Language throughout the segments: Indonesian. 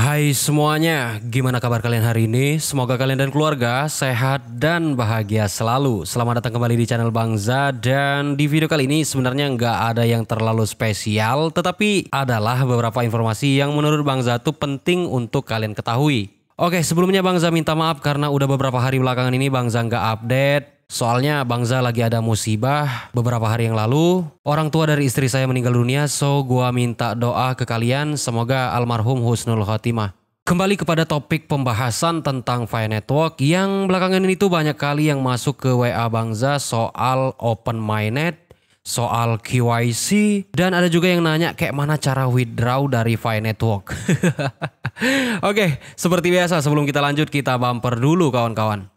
Hai semuanya, gimana kabar kalian hari ini? Semoga kalian dan keluarga sehat dan bahagia selalu. Selamat datang kembali di channel Bangza dan di video kali ini sebenarnya nggak ada yang terlalu spesial, tetapi adalah beberapa informasi yang menurut Bangza itu penting untuk kalian ketahui. Oke, sebelumnya Bangza minta maaf karena udah beberapa hari belakangan ini Bangza nggak update Soalnya Bang Za lagi ada musibah beberapa hari yang lalu. Orang tua dari istri saya meninggal dunia, so gua minta doa ke kalian semoga almarhum husnul khotimah. Kembali kepada topik pembahasan tentang Fire Network yang belakangan ini tuh banyak kali yang masuk ke WA Bang Za soal open mainnet soal KYC dan ada juga yang nanya kayak mana cara withdraw dari Fire Network. Oke, seperti biasa sebelum kita lanjut kita bumper dulu kawan-kawan.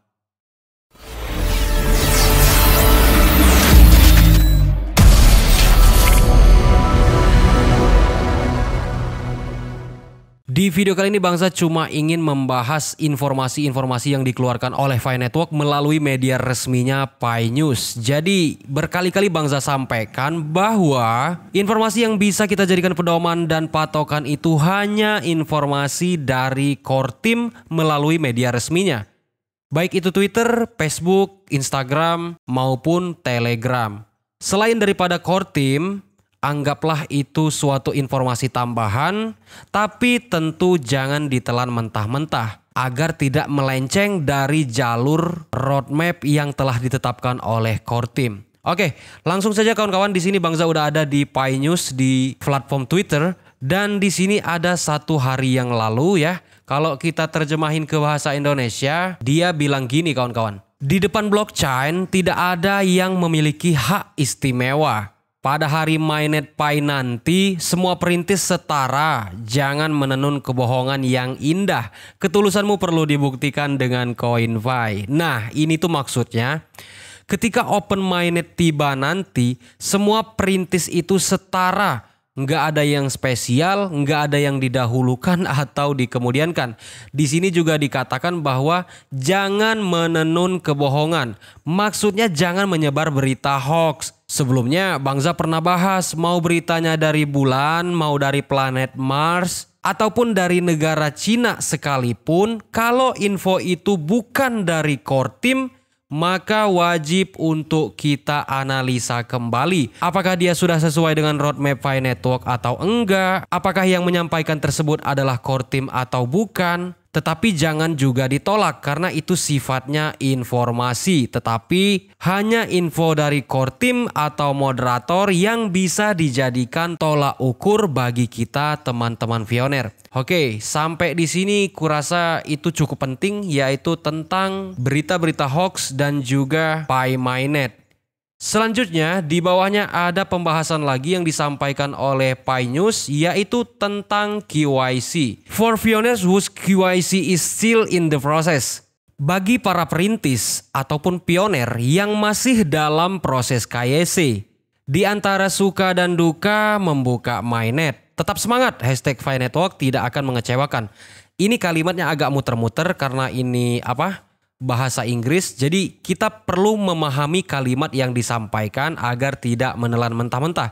Di video kali ini Bangsa cuma ingin membahas informasi-informasi yang dikeluarkan oleh Pi Network melalui media resminya Pi News. Jadi berkali-kali Bangsa sampaikan bahwa informasi yang bisa kita jadikan pedoman dan patokan itu hanya informasi dari core team melalui media resminya. Baik itu Twitter, Facebook, Instagram, maupun Telegram. Selain daripada core team, anggaplah itu suatu informasi tambahan, tapi tentu jangan ditelan mentah-mentah agar tidak melenceng dari jalur roadmap yang telah ditetapkan oleh core team. Oke, langsung saja kawan-kawan di sini Bangza udah ada di Pi News di platform Twitter dan di sini ada satu hari yang lalu ya. Kalau kita terjemahin ke bahasa Indonesia, dia bilang gini kawan-kawan. Di depan blockchain tidak ada yang memiliki hak istimewa pada hari Mainet Pai nanti, semua perintis setara. Jangan menenun kebohongan yang indah. Ketulusanmu perlu dibuktikan dengan koin Vai. Nah, ini tuh maksudnya. Ketika open mainet tiba nanti, semua perintis itu setara nggak ada yang spesial, nggak ada yang didahulukan atau dikemudiankan. Di sini juga dikatakan bahwa jangan menenun kebohongan. Maksudnya jangan menyebar berita hoax. Sebelumnya Bangza pernah bahas mau beritanya dari bulan, mau dari planet Mars, ataupun dari negara Cina sekalipun, kalau info itu bukan dari core team, maka wajib untuk kita analisa kembali apakah dia sudah sesuai dengan roadmap fine Network atau enggak, apakah yang menyampaikan tersebut adalah core team atau bukan, tetapi jangan juga ditolak karena itu sifatnya informasi, tetapi hanya info dari core team atau moderator yang bisa dijadikan tolak ukur bagi kita teman-teman pioner. Oke, sampai di sini kurasa itu cukup penting yaitu tentang berita-berita hoax dan juga PyMyNet. Selanjutnya, di bawahnya ada pembahasan lagi yang disampaikan oleh Pai News, yaitu tentang KYC. For pioneers whose KYC is still in the process. Bagi para perintis ataupun pioner yang masih dalam proses KYC. Di antara suka dan duka membuka MyNet. Tetap semangat, hashtag Network tidak akan mengecewakan. Ini kalimatnya agak muter-muter karena ini apa? bahasa Inggris. Jadi kita perlu memahami kalimat yang disampaikan agar tidak menelan mentah-mentah.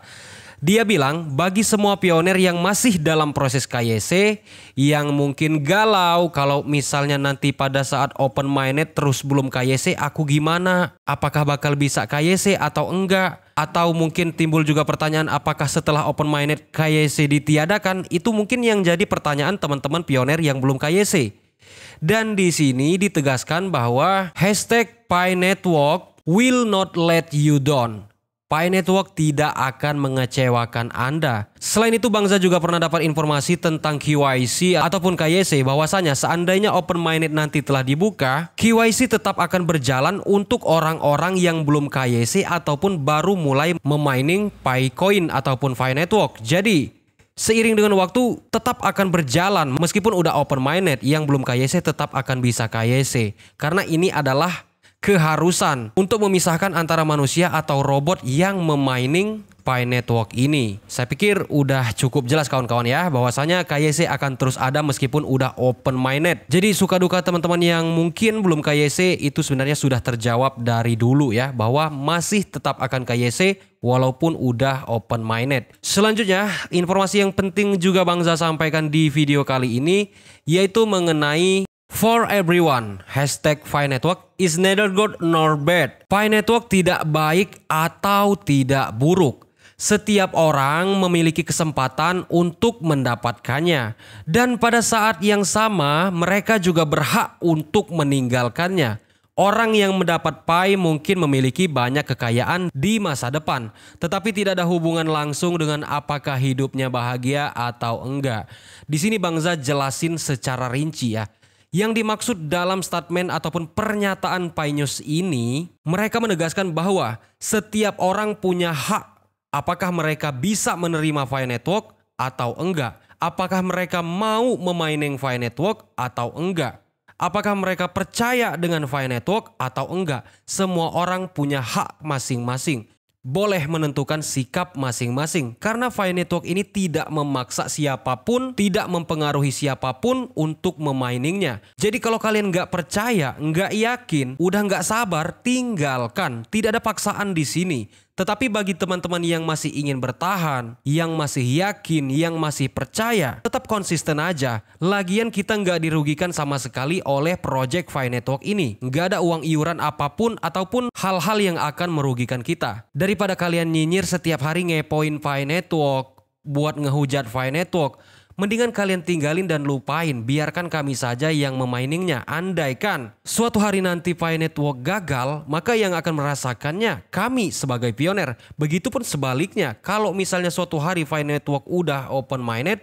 Dia bilang, bagi semua pioner yang masih dalam proses KYC, yang mungkin galau kalau misalnya nanti pada saat open minded terus belum KYC, aku gimana? Apakah bakal bisa KYC atau enggak? Atau mungkin timbul juga pertanyaan apakah setelah open minded KYC ditiadakan? Itu mungkin yang jadi pertanyaan teman-teman pioner yang belum KYC. Dan di sini ditegaskan bahwa hashtag Pi Network will not let you down. Pi Network tidak akan mengecewakan Anda. Selain itu, Bangsa juga pernah dapat informasi tentang KYC ataupun KYC bahwasanya seandainya open minded nanti telah dibuka, KYC tetap akan berjalan untuk orang-orang yang belum KYC ataupun baru mulai memining Pi Coin ataupun Pi Network. Jadi, seiring dengan waktu tetap akan berjalan meskipun udah open minded yang belum KYC tetap akan bisa KYC karena ini adalah keharusan untuk memisahkan antara manusia atau robot yang memining Pi Network ini. Saya pikir udah cukup jelas kawan-kawan ya bahwasanya KYC akan terus ada meskipun udah open mainnet. Jadi suka duka teman-teman yang mungkin belum KYC itu sebenarnya sudah terjawab dari dulu ya bahwa masih tetap akan KYC walaupun udah open minded. Selanjutnya, informasi yang penting juga Bang sampaikan di video kali ini yaitu mengenai For everyone, hashtag Fi Network is neither good nor bad. Fi Network tidak baik atau tidak buruk setiap orang memiliki kesempatan untuk mendapatkannya, dan pada saat yang sama mereka juga berhak untuk meninggalkannya. Orang yang mendapat pai mungkin memiliki banyak kekayaan di masa depan, tetapi tidak ada hubungan langsung dengan apakah hidupnya bahagia atau enggak. Di sini Bang bangsa jelasin secara rinci ya. Yang dimaksud dalam statement ataupun pernyataan Pai ini, mereka menegaskan bahwa setiap orang punya hak Apakah mereka bisa menerima Fire Network atau enggak? Apakah mereka mau memainkan Fire Network atau enggak? Apakah mereka percaya dengan Fire Network atau enggak? Semua orang punya hak masing-masing boleh menentukan sikap masing-masing karena Fire Network ini tidak memaksa siapapun, tidak mempengaruhi siapapun untuk memainingnya. Jadi kalau kalian nggak percaya, nggak yakin, udah nggak sabar, tinggalkan. Tidak ada paksaan di sini. Tetapi bagi teman-teman yang masih ingin bertahan, yang masih yakin, yang masih percaya, tetap konsisten aja. Lagian kita nggak dirugikan sama sekali oleh Project Fi Network ini. Nggak ada uang iuran apapun ataupun hal-hal yang akan merugikan kita. Daripada kalian nyinyir setiap hari ngepoin Fi Network, buat ngehujat Fi Network, Mendingan kalian tinggalin dan lupain, biarkan kami saja yang memainingnya. Andaikan suatu hari nanti Pi Network gagal, maka yang akan merasakannya kami sebagai pioner. Begitupun sebaliknya, kalau misalnya suatu hari Pi Network udah open minded,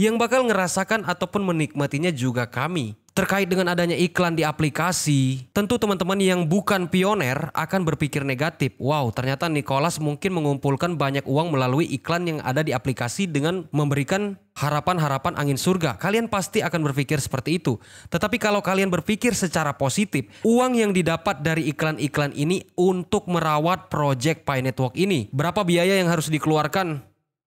yang bakal ngerasakan ataupun menikmatinya juga kami. Terkait dengan adanya iklan di aplikasi, tentu teman-teman yang bukan pioner akan berpikir negatif. Wow, ternyata Nicholas mungkin mengumpulkan banyak uang melalui iklan yang ada di aplikasi dengan memberikan harapan-harapan angin surga. Kalian pasti akan berpikir seperti itu. Tetapi kalau kalian berpikir secara positif, uang yang didapat dari iklan-iklan ini untuk merawat project Pi Network ini. Berapa biaya yang harus dikeluarkan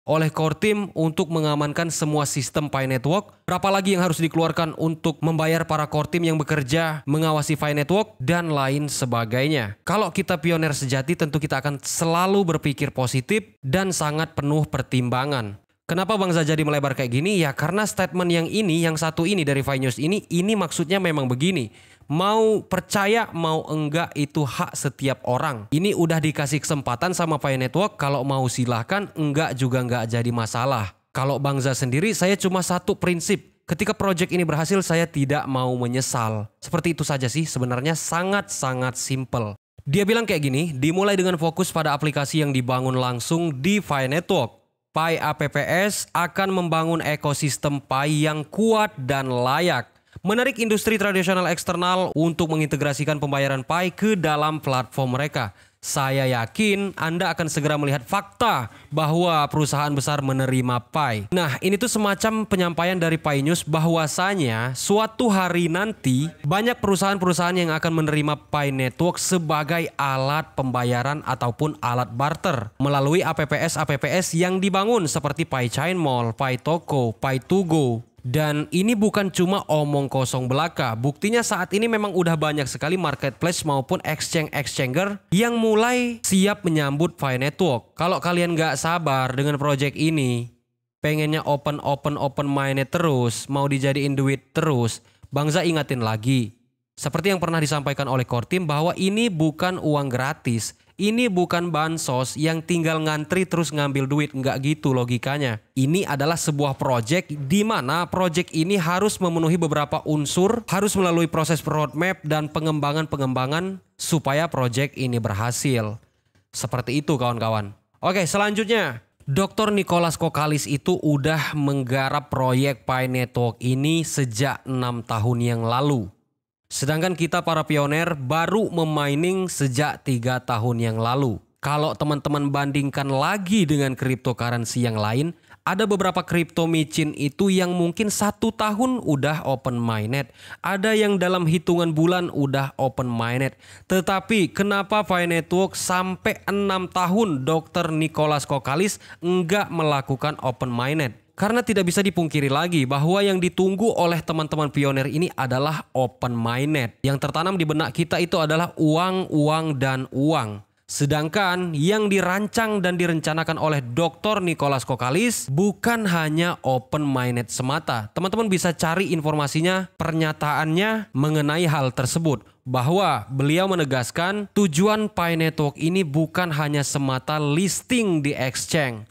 oleh core team untuk mengamankan semua sistem Pi Network. Berapa lagi yang harus dikeluarkan untuk membayar para core team yang bekerja mengawasi Pi Network dan lain sebagainya. Kalau kita pioner sejati tentu kita akan selalu berpikir positif dan sangat penuh pertimbangan. Kenapa Bang Zajadi melebar kayak gini? Ya karena statement yang ini, yang satu ini dari Finews ini, ini maksudnya memang begini Mau percaya mau enggak itu hak setiap orang. Ini udah dikasih kesempatan sama Pay Network kalau mau silahkan enggak juga enggak jadi masalah. Kalau Bangza sendiri saya cuma satu prinsip. Ketika proyek ini berhasil saya tidak mau menyesal. Seperti itu saja sih sebenarnya sangat-sangat simple. Dia bilang kayak gini, dimulai dengan fokus pada aplikasi yang dibangun langsung di Pi Network. Pi APPS akan membangun ekosistem Pi yang kuat dan layak menarik industri tradisional eksternal untuk mengintegrasikan pembayaran Pai ke dalam platform mereka. Saya yakin Anda akan segera melihat fakta bahwa perusahaan besar menerima Pai. Nah, ini tuh semacam penyampaian dari Pai News bahwasanya suatu hari nanti banyak perusahaan-perusahaan yang akan menerima Pai Network sebagai alat pembayaran ataupun alat barter melalui APPS-APPS yang dibangun seperti Pai Chain Mall, Pai Toko, Pai Tugo, dan ini bukan cuma omong kosong belaka. Buktinya saat ini memang udah banyak sekali marketplace maupun exchange-exchanger yang mulai siap menyambut Fi Network. Kalau kalian nggak sabar dengan project ini, pengennya open open open mine terus, mau dijadiin duit terus, Bangsa ingatin lagi. Seperti yang pernah disampaikan oleh core team bahwa ini bukan uang gratis. Ini bukan bansos yang tinggal ngantri terus ngambil duit, nggak gitu logikanya. Ini adalah sebuah proyek di mana proyek ini harus memenuhi beberapa unsur, harus melalui proses roadmap dan pengembangan-pengembangan supaya proyek ini berhasil. Seperti itu kawan-kawan. Oke, selanjutnya Dr. Nicholas Kokalis itu udah menggarap proyek Pi Network ini sejak enam tahun yang lalu. Sedangkan kita para pioner baru memining sejak tiga tahun yang lalu. Kalau teman-teman bandingkan lagi dengan cryptocurrency yang lain, ada beberapa crypto micin itu yang mungkin satu tahun udah open mined Ada yang dalam hitungan bulan udah open mined Tetapi kenapa Fi Network sampai enam tahun Dr. Nicholas Kokalis enggak melakukan open mined karena tidak bisa dipungkiri lagi bahwa yang ditunggu oleh teman-teman pioner ini adalah open minded. Yang tertanam di benak kita itu adalah uang, uang, dan uang. Sedangkan yang dirancang dan direncanakan oleh Dr. Nicholas Kokalis bukan hanya open minded semata. Teman-teman bisa cari informasinya, pernyataannya mengenai hal tersebut bahwa beliau menegaskan tujuan Pi Network ini bukan hanya semata listing di exchange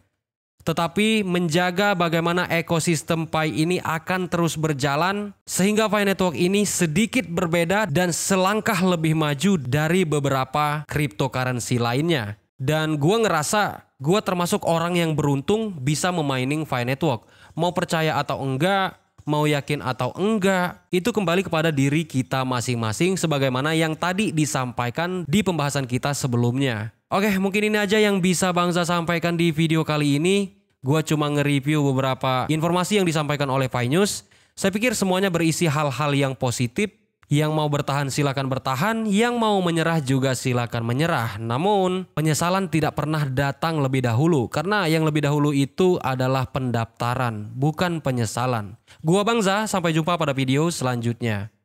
tetapi menjaga bagaimana ekosistem Pi ini akan terus berjalan sehingga Pi Network ini sedikit berbeda dan selangkah lebih maju dari beberapa cryptocurrency lainnya. Dan gue ngerasa gue termasuk orang yang beruntung bisa memining Pi Network. Mau percaya atau enggak, mau yakin atau enggak, itu kembali kepada diri kita masing-masing sebagaimana yang tadi disampaikan di pembahasan kita sebelumnya. Oke, mungkin ini aja yang bisa Bangsa sampaikan di video kali ini. Gua cuma nge-review beberapa informasi yang disampaikan oleh Pai News. Saya pikir semuanya berisi hal-hal yang positif. Yang mau bertahan silakan bertahan, yang mau menyerah juga silakan menyerah. Namun, penyesalan tidak pernah datang lebih dahulu karena yang lebih dahulu itu adalah pendaftaran, bukan penyesalan. Gua Bangza, sampai jumpa pada video selanjutnya.